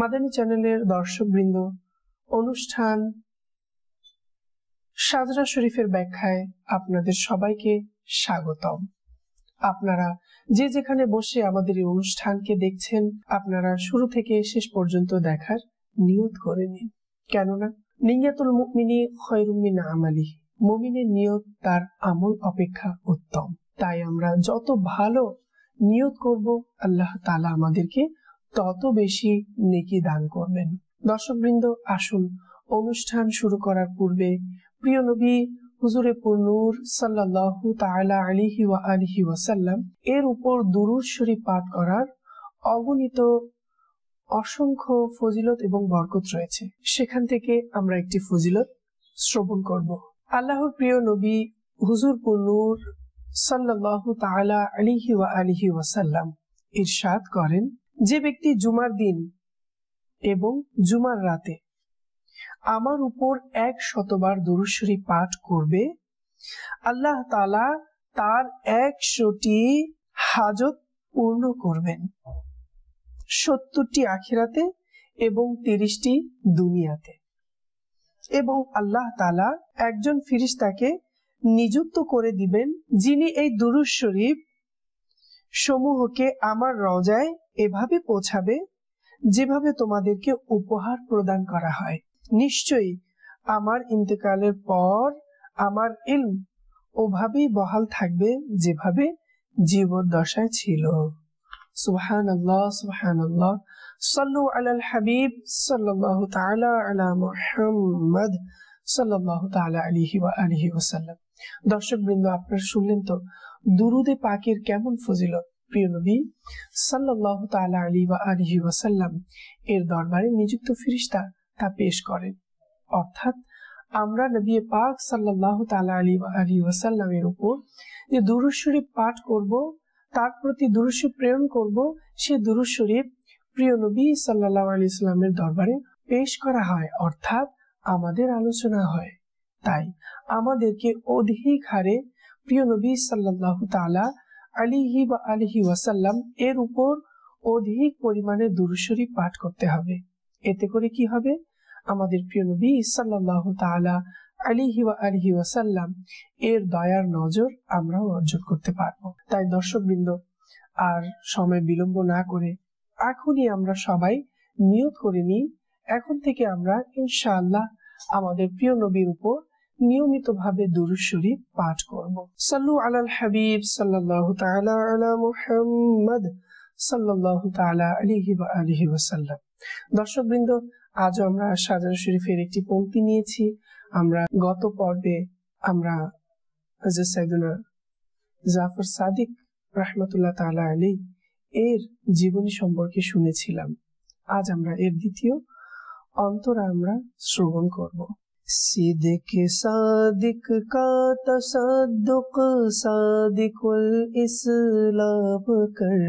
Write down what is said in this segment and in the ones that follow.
মাদানী চ্যানেলের দর্শক বৃন্দ অনুষ্ঠান সাজরা শরীফের ব্যাখ্যায় আপনাদের সবাইকে স্বাগতম আপনারা যে যেখানে বসে আমাদের এই অনুষ্ঠানকে দেখছেন আপনারা শুরু থেকে শেষ পর্যন্ত দেখার নিয়ত করে নিন কেননা নিঙ্গাতুল মুকমিনী খয়রুমিন আমালি মমিনের নিয়ত তার আমল অপেক্ষা উত্তম তাই আমরা যত ভালো নিয়ত করব আল্লাহ তালা আমাদেরকে তত বেশি নেকি দান করবেন দর্শকবৃন্দ আসুন অনুষ্ঠান শুরু করার পূর্বে প্রিয় নবী হুজুরে পুরনুর সাল্লাহু তালা আলিহি ওয়া আলিহি ওয়াসাল্লাম এর উপর দুরুদ শরীফ পাঠ করার অগণিত অসংখ্য ফজিলত এবং বরকত রয়েছে সেখান থেকে আমরা একটি ফজিলত শ্রবণ করব আল্লাহর প্রিয় নবী হুজুর পুরনুর সাল্লাহু তালা আলিহি ওয়া আলিহি ওয়াসাল্লাম ইরশাদ করেন যে ব্যক্তি জুমার দিন এবং জুমার রাতে আমার উপর এক শতবার দুরুশ্বরী পাঠ করবে আল্লাহ তালা তার একশোটি হাজত পূর্ণ করবেন সত্তরটি আখিরাতে এবং তিরিশটি দুনিয়াতে এবং আল্লাহ তালা একজন ফিরিস্তাকে নিযুক্ত করে দিবেন যিনি এই দুরুজ শরীফ সমূহকে আমার রজায় এভাবে পৌঁছাবে যেভাবে তোমাদেরকে উপহার প্রদান করা হয় নিশ্চয়ই আমার ইন্তেকালের পর আমার ইলম ওভাবেই বহাল থাকবে যেভাবে জীবদ্দশায় ছিল সুবহান আল্লাহ সুবহান আল্লাহ সাল্লু আলাল হাবিব সাল্লাল্লাহু তাআলা আলা মুহাম্মদ সাল্লাল্লাহু তাআলা আলাইহি ওয়া আলিহি ওয়াসাল্লাম দর্শকবৃন্দ আপনারা শুনলেন তো দুরুদে পাকের কেমন ফজিলত প্রিয় নবী সাল্লাহ তালা আলী বা আলহি ওয়াসাল্লাম এর দরবারে নিযুক্ত ফিরিস্তা তা পেশ করেন অর্থাৎ আমরা নবী পাক সাল্লাহ তালা আলী বা আলী ওয়াসাল্লামের উপর যে দুরুশরীফ পাঠ করব তার প্রতি দুরুশরীফ প্রেরণ করব সে দুরুশরীফ প্রিয় নবী সাল্লাহ আলি ইসলামের দরবারে পেশ করা হয় অর্থাৎ আমাদের আলোচনা হয় তাই আমাদেরকে অধিক হারে প্রিয় নবী সাল্লাহ তালা আলিহি বা আলিহি ওয়াসাল্লাম এর উপর অধিক পরিমাণে দুরুশরী পাঠ করতে হবে এতে করে কি হবে আমাদের প্রিয় নবী সাল্লাহ তালা আলিহি ওয়া আলিহি ওয়াসাল্লাম এর দয়ার নজর আমরাও অর্জন করতে পারবো তাই দর্শকবৃন্দ আর সময় বিলম্ব না করে এখনই আমরা সবাই নিয়ত করে নিই এখন থেকে আমরা ইনশাআল্লাহ আমাদের প্রিয় নবীর উপর নিয়মিতভাবে দুরুশ্বরী পাঠ করব সাল্লু আলাল হাবিব সাল্লাল্লাহু তালা আলা মুহাম্মদ সাল্লাহ তালা আলিহি বা আলিহি ওসাল্লাম দর্শকবৃন্দ আজ আমরা সাজার শরীফের একটি পঙ্ক্তি নিয়েছি আমরা গত পর্বে আমরা সৈদুনা জাফর সাদিক রাহমাতুল্লাহ তাআলা আলী এর জীবনী সম্পর্কে শুনেছিলাম আজ আমরা এর দ্বিতীয় অন্তরা আমরা শ্রবণ করবো सिदिक सादिक का तसदुक सादिकुल इस्लाम कर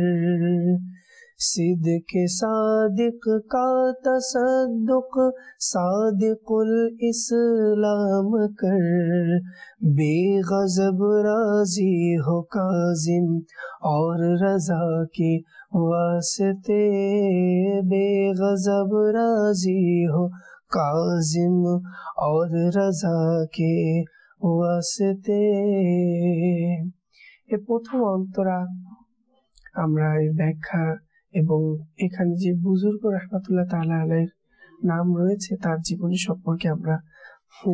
सिदिक सादिक का तसदुक सादिकुल इस्लाम कर बेगजब राजी हो काजिम और रजा के वास्ते बेगजब राजी हो কাজিম और রাজা কে ওয়াসতে এ প্রথম অন্তরা আমরা এর ব্যাখ্যা এবং এখানে যে বুজুর্গ রহমাতুল্লাহ তালা আলের নাম রয়েছে তার জীবনী সম্পর্কে আমরা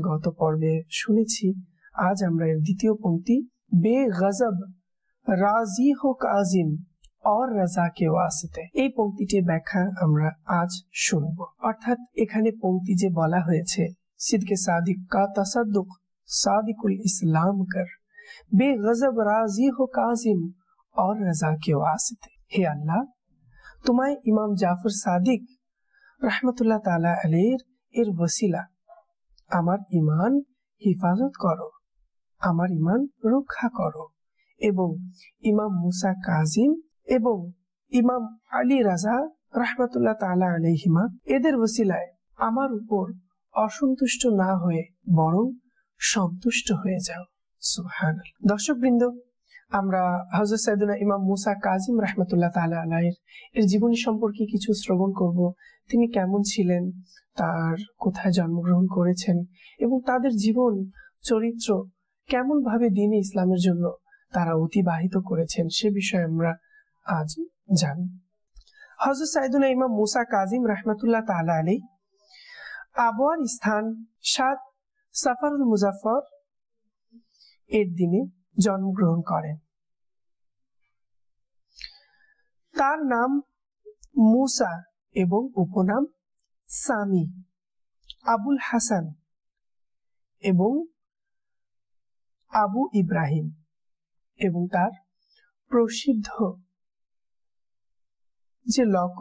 গত পর্বে শুনেছি আজ আমরা এর দ্বিতীয় পঙ্ক্তি বে গজব রাজি হোক আজিম অর রাজা কে ওয়াসিতে এই পংক্তিটি ব্যাখ্যা আমরা আজ শুনব অর্থাৎ এখানে পংক্তি যে বলা হয়েছে সিদকে সাদিক কা তাসাদুক সাদিকুল ইসলাম কর বেগজব রাজি হো কাজিম অর রাজা কে ওয়াসিতে হে আল্লাহ তোমায় ইমাম জাফর সাদিক রহমতুল্লাহ তালা আলীর এর ওসিলা আমার ইমান হিফাজত করো আমার ইমান রক্ষা করো এবং ইমাম মুসা কাজিম এবং ইমাম আলী রাজা রাহমাতুল্লাহ তালা আলহিমা এদের ওসিলায় আমার উপর অসন্তুষ্ট না হয়ে বরং সন্তুষ্ট হয়ে যাও সুহান দর্শক বৃন্দ আমরা হজরত সাইদুল্লাহ ইমাম মুসা কাজিম রাহমাতুল্লাহ তালা আলাইয়ের এর জীবনী সম্পর্কে কিছু শ্রবণ করব তিনি কেমন ছিলেন তার কোথায় জন্মগ্রহণ করেছেন এবং তাদের জীবন চরিত্র কেমনভাবে দিনে ইসলামের জন্য তারা অতিবাহিত করেছেন সে বিষয়ে আমরা আজ জানি হজরত সাইদুল্লাহ ইমাম মুসা কাজিম রহমতুল্লাহ তালা আলী আবহার স্থান সাত সাফারুল মুজাফর এর দিনে জন্মগ্রহণ করেন তার নাম মুসা এবং উপনাম সামি আবুল হাসান এবং আবু ইব্রাহিম এবং তার প্রসিদ্ধ যে লক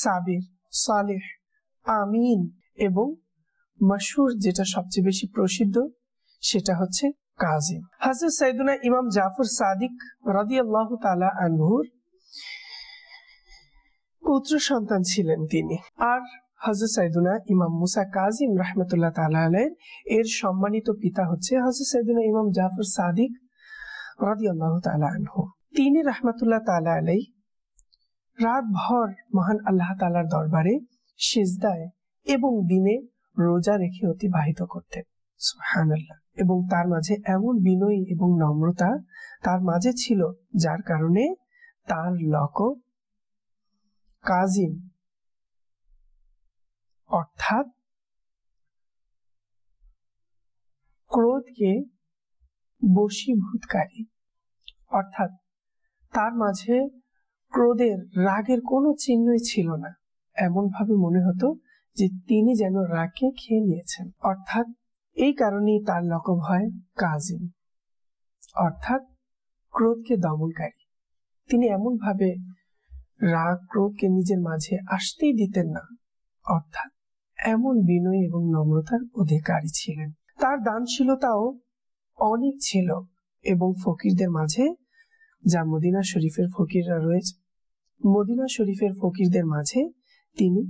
সাবির সালেহ আমিন এবং মশুর যেটা সবচেয়ে বেশি প্রসিদ্ধ সেটা হচ্ছে কাজিম হাজর সাইদুনা ইমাম জাফর সাদিক রাদি আল্লাহ তালা আনহুর পুত্র সন্তান ছিলেন তিনি আর হজরত সাইদুনা ইমাম মুসা কাজিম রহমতুল্লাহ তালের এর সম্মানিত পিতা হচ্ছে হজরত সাইদুনা ইমাম জাফর সাদিক রাদি আল্লাহ তালা আনহুর তিনি রহমতুল্লাহ তালা আলাই রাত ভর মহান আল্লাহ তালার দরবারে সিজদায় এবং দিনে রোজা রেখে অতিবাহিত করতেন সুহানাল্লাহ এবং তার মাঝে এমন বিনয়ী এবং নম্রতা তার মাঝে ছিল যার কারণে তার লক কাজিম অর্থাৎ ক্রোধকে বশীভূতকারী অর্থাৎ তার মাঝে ক্রোধের রাগের কোনো চিহ্নই ছিল না এমনভাবে মনে হতো যে তিনি যেন রাগকে খেয়ে নিয়েছেন অর্থাৎ এই কারণেই তার লকব হয় কাজিন অর্থাৎ ক্রোধকে দমনকারী তিনি এমনভাবে রাগ ক্রোধকে নিজের মাঝে আসতেই দিতেন না অর্থাৎ এমন বিনয় এবং নম্রতার অধিকারী ছিলেন তার দানশীলতাও অনেক ছিল এবং ফকিরদের মাঝে যা মদিনা শরীফের ফকিররা রয়েছে মদিনা শরীফের ফকিরদের মাঝে তিনি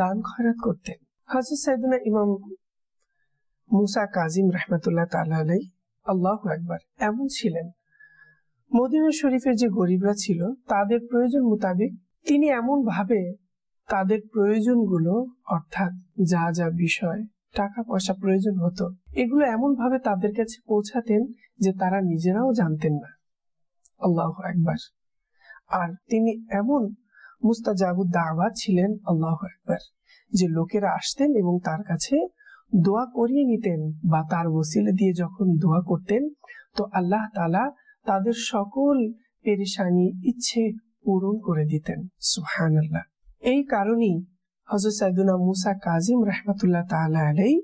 দান খয়রাত করতেন হাজর সাইদুনা ইমাম মুসা কাজিম রহমতুল্লাহ তালাই আল্লাহ একবার এমন ছিলেন মদিনা শরীফের যে গরিবরা ছিল তাদের প্রয়োজন মোতাবেক তিনি এমন ভাবে তাদের প্রয়োজনগুলো অর্থাৎ যা যা বিষয় টাকা পয়সা প্রয়োজন হতো এগুলো এমন ভাবে তাদের কাছে পৌঁছাতেন যে তারা নিজেরাও জানতেন না আল্লাহ একবার আর তিনি এমন মুস্তাজাবু দাওয়া ছিলেন আল্লাহ একবার যে লোকেরা আসতেন এবং তার কাছে দোয়া করিয়ে নিতেন বা তার ওসিল দিয়ে যখন দোয়া করতেন তো আল্লাহ তালা তাদের সকল পেরেশানি ইচ্ছে পূরণ করে দিতেন সুহান এই কারণেই হজরত সাইদুনা মুসা কাজিম রহমতুল্লাহ তালা আলাই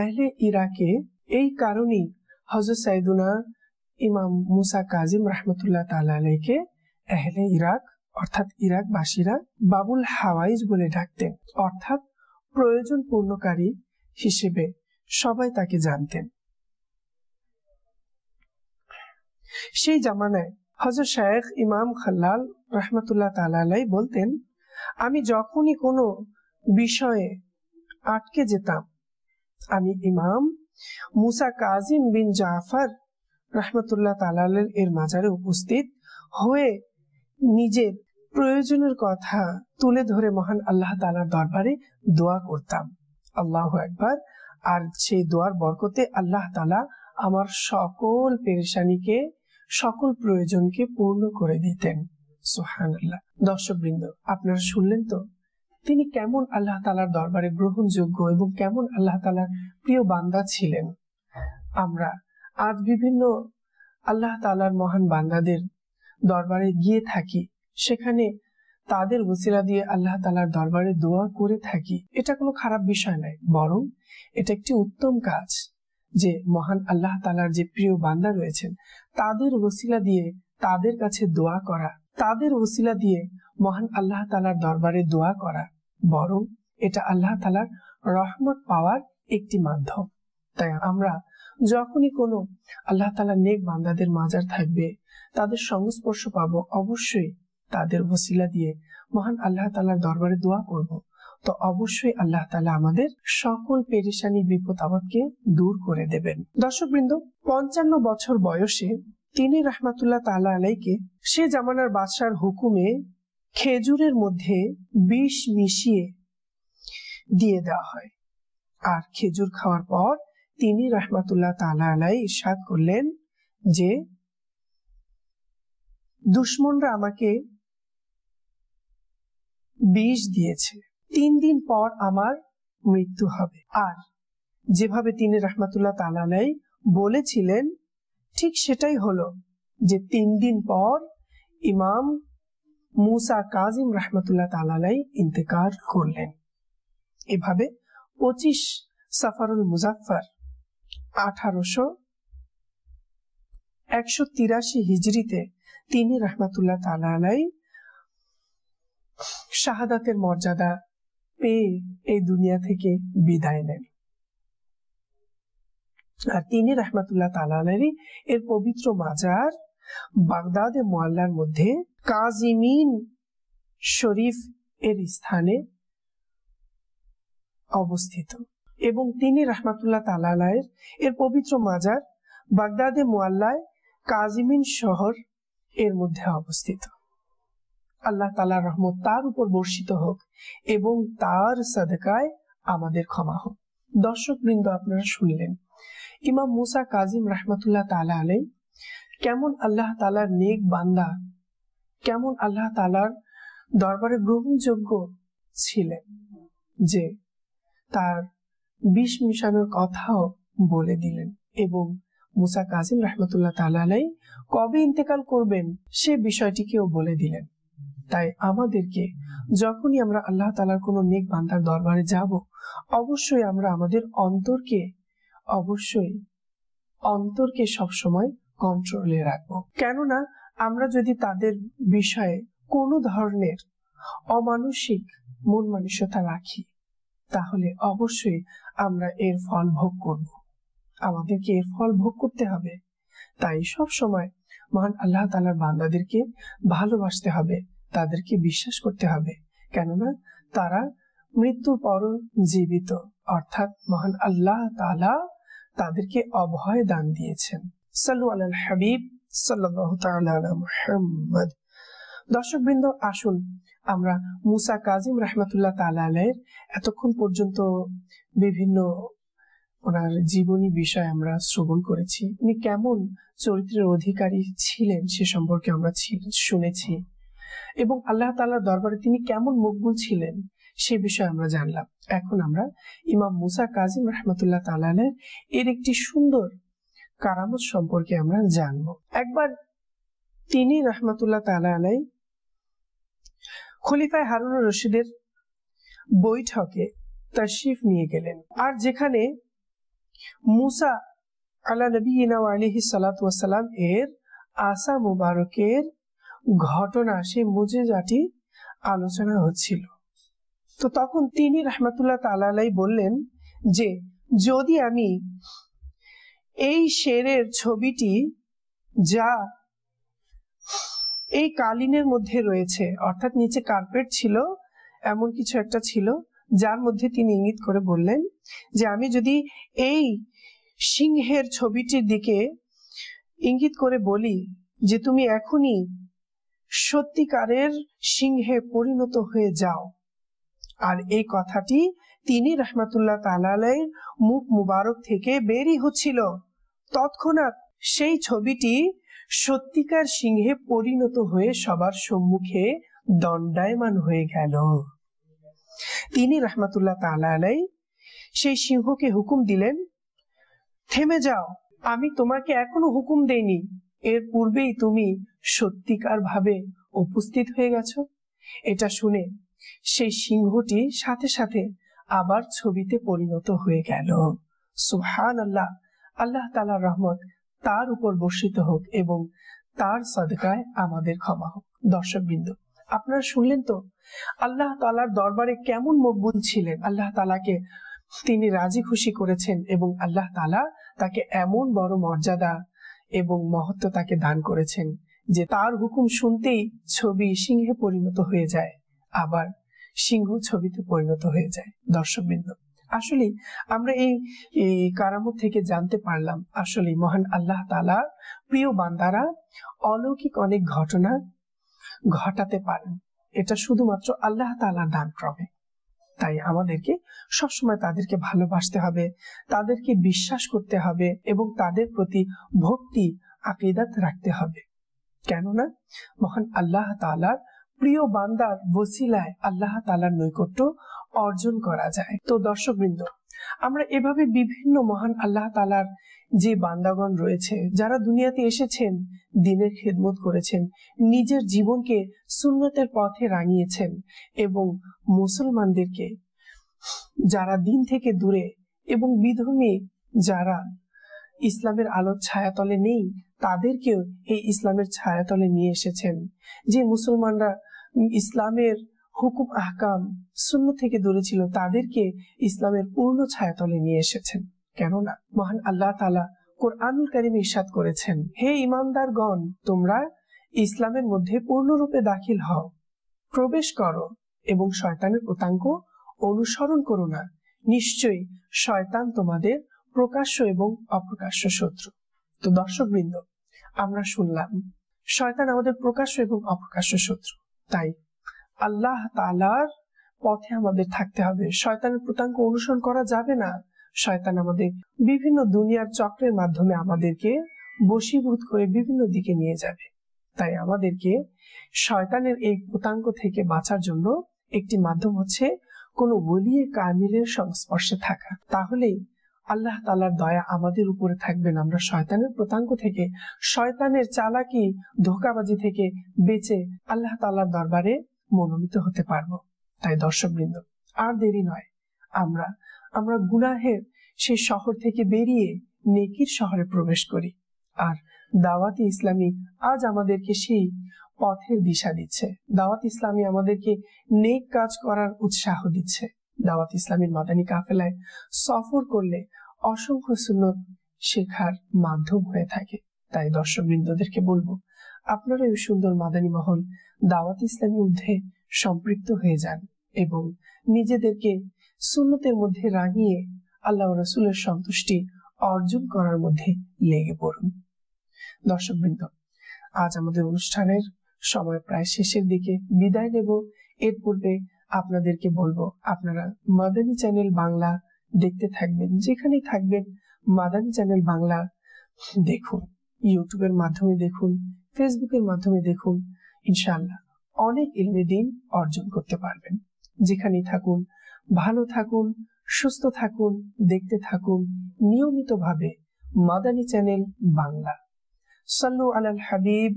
আহলে ইরাকে এই কারণেই হজরত সাইদুনা ইমাম মুসা কাজিম রহমতুল্লাহ তালাকে এহলে ইরাক অর্থাৎ ইরাক বাসীরা বাবুল হাওয়াইজ বলে ডাকতেন অর্থাৎ প্রয়োজন পূর্ণকারী হিসেবে সবাই তাকে জানতেন সেই জামানায় হজর শায়েখ ইমাম খাল্লাল রহমতুল্লাহ তালাই বলতেন আমি যখনই কোনো বিষয়ে আটকে যেতাম আমি ইমাম মুসা কাজিম বিন জাফর রহমতুল্লাহ তালালের এর মাজারে উপস্থিত হয়ে নিজের প্রয়োজনের কথা তুলে ধরে মহান আল্লাহ তালার দরবারে দোয়া করতাম আল্লাহ একবার আর সেই দোয়ার বরকতে আল্লাহ তালা আমার সকল পেরেশানিকে সকল প্রয়োজনকে পূর্ণ করে দিতেন সোহান আল্লাহ দর্শকবৃন্দ আপনারা শুনলেন তো তিনি কেমন আল্লাহ তালার দরবারে গ্রহণযোগ্য এবং কেমন আল্লাহ তালার প্রিয় বান্দা ছিলেন আমরা আজ বিভিন্ন আল্লাহ তালার মহান বান্দাদের দরবারে গিয়ে থাকি সেখানে তাদের ওসিলা দিয়ে আল্লাহ তালার দরবারে দোয়া করে থাকি এটা কোনো খারাপ বিষয় নয় বরং এটা একটি উত্তম কাজ যে মহান আল্লাহ তালার যে প্রিয় বান্দা রয়েছেন তাদের ওসিলা দিয়ে তাদের কাছে দোয়া করা তাদের ওসিলা দিয়ে মহান আল্লাহ তালার দরবারে দোয়া করা বরং এটা আল্লাহ তালার রহমত পাওয়ার একটি মাধ্যম তাই আমরা যখনই কোনো আল্লাহ তালা নেক বান্দাদের মাজার থাকবে তাদের সংস্পর্শ পাব অবশ্যই তাদের ভসিলা দিয়ে মহান আল্লাহ তালার দরবারে দোয়া করব তো অবশ্যই আল্লাহ তালা আমাদের সকল পেরেশানি বিপদ আপদকে দূর করে দেবেন দর্শক বৃন্দ পঞ্চান্ন বছর বয়সে তিনি রহমাতুল্লাহ তালা আলাইকে সে জামানার বাদশার হুকুমে খেজুরের মধ্যে বিষ মিশিয়ে দিয়ে দেওয়া হয় আর খেজুর খাওয়ার পর তিনি রহমাতুল্লাহ তালা আলাই ইসাদ করলেন যে দুশ্মনরা আমাকে বিষ দিয়েছে তিন দিন পর আমার মৃত্যু হবে আর যেভাবে তিনি রহমাতুল্লাহ তালালাই বলেছিলেন ঠিক সেটাই হলো যে তিন দিন পর ইমাম মুসা কাজিম রহমতুল্লাহ তালাই ইন্তেকার করলেন এভাবে পঁচিশ সাফারুল মুজাফর আঠারোশো একশো তিরাশি হিজড়িতে তিনি রহমাতুল্লাহ তালাই শাহাদাতের মর্যাদা পেয়ে এই দুনিয়া থেকে বিদায় নেন আর তিনি রহমাতুল্লাহ তালালেরই এর পবিত্র মাজার বাগদাদে মোয়াল্লার মধ্যে কাজিমিন শরীফ এর স্থানে অবস্থিত এবং তিনি রহমাতুল্লাহ তালালায়ের এর পবিত্র মাজার বাগদাদে মোয়াল্লায় কাজিমিন শহর এর মধ্যে অবস্থিত আল্লাহ তালা রহমত তার উপর বর্ষিত হোক এবং তার সাদকায় আমাদের ক্ষমা হোক দর্শক বৃন্দ আপনারা শুনলেন ইমাম মুসা কাজিম রহমতুল্লাহ তালা আলাই কেমন আল্লাহ তালার নেক বান্দা কেমন আল্লাহ তালার দরবারে গ্রহণযোগ্য ছিলেন যে তার বিষ মিশানোর কথাও বলে দিলেন এবং মুসা কাজিম রহমতুল্লাহ তালাই কবে ইন্তেকাল করবেন সে বিষয়টিকেও বলে দিলেন তাই আমাদেরকে যখনই আমরা আল্লাহ তালার কোনো নেক বান্দার দরবারে যাব অবশ্যই আমরা আমাদের অন্তরকে অবশ্যই অন্তরকে সব সময় কন্ট্রোলে রাখব কেননা আমরা যদি তাদের বিষয়ে কোনো ধরনের অমানসিক মন মানসিকতা রাখি তাহলে অবশ্যই আমরা এর ফল ভোগ করব আমাদেরকে এর ফল ভোগ করতে হবে তাই সব সময় মহান আল্লাহ তালার বান্দাদেরকে ভালোবাসতে হবে তাদেরকে বিশ্বাস করতে হবে কেননা তারা মৃত্যু পর জীবিত অর্থাৎ মহান আল্লাহ তালা তাদেরকে অভয় দান দিয়েছেন সাল্লু আল হাবিব সাল্লাহ দর্শক বৃন্দ আসুন আমরা মুসা কাজিম রহমতুল্লাহ তালা এতক্ষণ পর্যন্ত বিভিন্ন ওনার জীবনী বিষয় আমরা শ্রবণ করেছি উনি কেমন চরিত্রের অধিকারী ছিলেন সে সম্পর্কে আমরা শুনেছি এবং আল্লাহ তালার দরবারে তিনি কেমন মকবুল ছিলেন সে বিষয়ে আমরা জানলাম এখন আমরা ইমাম মুসা কাজিম রহমতুল্লাহ তালালের এর একটি সুন্দর কারামত সম্পর্কে আমরা জানব একবার তিনি রহমতুল্লাহ তালা আলাই খলিফায় হারুনুর রশিদের বৈঠকে তার শিফ নিয়ে গেলেন আর যেখানে মুসা আলা নবী আলিহি সালাম এর আসা মুবারকের ঘটনা সে মুজেজাটি আলোচনা হচ্ছিল তো তখন তিনি রহমাতুল্লাহ তালাই বললেন যে যদি আমি এই শেরের ছবিটি যা এই কালিনের মধ্যে রয়েছে অর্থাৎ নিচে কার্পেট ছিল এমন কিছু একটা ছিল যার মধ্যে তিনি ইঙ্গিত করে বললেন যে আমি যদি এই সিংহের ছবিটির দিকে ইঙ্গিত করে বলি যে তুমি এখনই সত্যিকারের সিংহে পরিণত হয়ে যাও আর এই কথাটি তিনি রহমাতুল্লাহ তালালের মুখ মুবারক থেকে বেরি হচ্ছিল তৎক্ষণাৎ সেই ছবিটি সত্যিকার সিংহে পরিণত হয়ে সবার সম্মুখে দণ্ডায়মান হয়ে গেল তিনি রহমাতুল্লাহ তালাই সেই সিংহকে হুকুম দিলেন থেমে যাও আমি তোমাকে এখনো হুকুম দেইনি এর পূর্বেই তুমি সত্যিকার ভাবে উপস্থিত হয়ে গেছ এটা শুনে সেই সিংহটি সাথে সাথে আবার ছবিতে পরিণত হয়ে গেল সুহান আল্লাহ আল্লাহ তালার রহমত তার উপর বর্ষিত হোক এবং তার সদকায় আমাদের ক্ষমা হোক দর্শকবৃন্দ আপনারা শুনলেন তো আল্লাহ তালার দরবারে কেমন মকবুল ছিলেন আল্লাহ তালাকে তিনি রাজি খুশি করেছেন এবং আল্লাহ তালা তাকে এমন বড় মর্যাদা এবং মহত্ব তাকে দান করেছেন যে তার হুকুম শুনতেই ছবি সিংহে পরিণত হয়ে যায় আবার সিংহ ছবিতে পরিণত হয়ে যায় দর্শকবৃন্দ আসলে আমরা এই কারামত থেকে জানতে পারলাম আসলে মহান আল্লাহ তালা প্রিয় বান্দারা অলৌকিক অনেক ঘটনা ঘটাতে পারেন এটা শুধুমাত্র আল্লাহ তালা দান ক্রমে তাই আমাদেরকে সবসময় তাদেরকে ভালোবাসতে হবে তাদেরকে বিশ্বাস করতে হবে এবং তাদের প্রতি ভক্তি আকিদাত রাখতে হবে কেননা মহান আল্লাহ তালার প্রিয় বান্দার বসিলায় আল্লাহ তালার নৈকট্য অর্জন করা যায় তো দর্শক বৃন্দ আমরা এভাবে বিভিন্ন মহান আল্লাহ তালার যে বান্দাগণ রয়েছে যারা দুনিয়াতে এসেছেন দিনের খেদমত করেছেন নিজের জীবনকে সুন্নতের পথে রাঙিয়েছেন এবং মুসলমানদেরকে যারা দিন থেকে দূরে এবং বিধর্মী যারা ইসলামের আলোর ছায়াতলে নেই তাদেরকেও এই ইসলামের ছায়াতলে নিয়ে এসেছেন যে মুসলমানরা ইসলামের হুকুম আহকাম শূন্য থেকে দূরে ছিল তাদেরকে ইসলামের পূর্ণ ছায়াতলে নিয়ে এসেছেন কেননা মহান আল্লাহ তালা কোরআনুল কারিম ইসাদ করেছেন হে গণ তোমরা ইসলামের মধ্যে পূর্ণরূপে দাখিল হও প্রবেশ করো এবং শয়তানের প্রতাঙ্ক অনুসরণ করো না নিশ্চয়ই শয়তান তোমাদের প্রকাশ্য এবং অপ্রকাশ্য শত্রু তো দর্শকবৃন্দ আমরা শুনলাম শয়তান আমাদের প্রকাশ্য এবং অপ্রকাশ্য শত্রু তাই আল্লাহ তালার পথে আমাদের থাকতে হবে শয়তানের প্রতাঙ্ক অনুসরণ করা যাবে না শয়তান আমাদের বিভিন্ন দুনিয়ার চক্রের মাধ্যমে আমাদেরকে বসীভূত করে বিভিন্ন দিকে নিয়ে যাবে তাই আমাদেরকে শয়তানের এই প্রতাঙ্গ থেকে বাঁচার জন্য একটি মাধ্যম হচ্ছে কোনো বলিয়ে কামিলের সংস্পর্শে থাকা তাহলেই আল্লাহ তালার দয়া আমাদের উপরে থাকবেন আমরা শয়তানের প্রতাঙ্ক থেকে শয়তানের চালাকি ধোকাবাজি থেকে বেঁচে আল্লাহ তালার দরবারে মনোনীত হতে পারব তাই বৃন্দ আর দেরি নয় আমরা আমরা গুনাহের সেই শহর থেকে বেরিয়ে নেকির শহরে প্রবেশ করি আর দাওয়াতি ইসলামী আজ আমাদেরকে সেই পথের দিশা দিচ্ছে দাওয়াত ইসলামী আমাদেরকে নেক কাজ করার উৎসাহ দিচ্ছে দাওয়াত ইসলামের মাদানী কাফেলায় সফর করলে অসংখ্য সুন্নত শেখার মাধ্যম হয়ে থাকে তাই বৃন্দদেরকে বলবো আপনারা এই সুন্দর মাদানী মহল দাওয়াত ইসলামের মধ্যে সম্পৃক্ত হয়ে যান এবং নিজেদেরকে সুন্নতের মধ্যে রাঙিয়ে আল্লাহ রসুলের সন্তুষ্টি অর্জন করার মধ্যে লেগে পড়ুন দর্শকবৃন্দ আজ আমাদের অনুষ্ঠানের সময় প্রায় শেষের দিকে বিদায় নেব এর পূর্বে আপনাদেরকে বলবো আপনারা মাদানী চ্যানেল বাংলা দেখতে থাকবেন যেখানে থাকবেন মাদানি চ্যানেল বাংলা দেখুন ইউটিউবের মাধ্যমে দেখুন ফেসবুকের মাধ্যমে দেখুন ইনশাল্লাহ অনেক ইলমে দিন অর্জন করতে পারবেন যেখানেই থাকুন ভালো থাকুন সুস্থ থাকুন দেখতে থাকুন নিয়মিতভাবে মাদানি চ্যানেল বাংলা সাল্লু আলাল হাবিব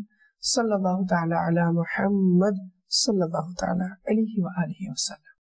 সাল্লাহ তালা আলা মুহাম্মদ সাল্লাহ তালা আলহি আলহি ওসাল্লাম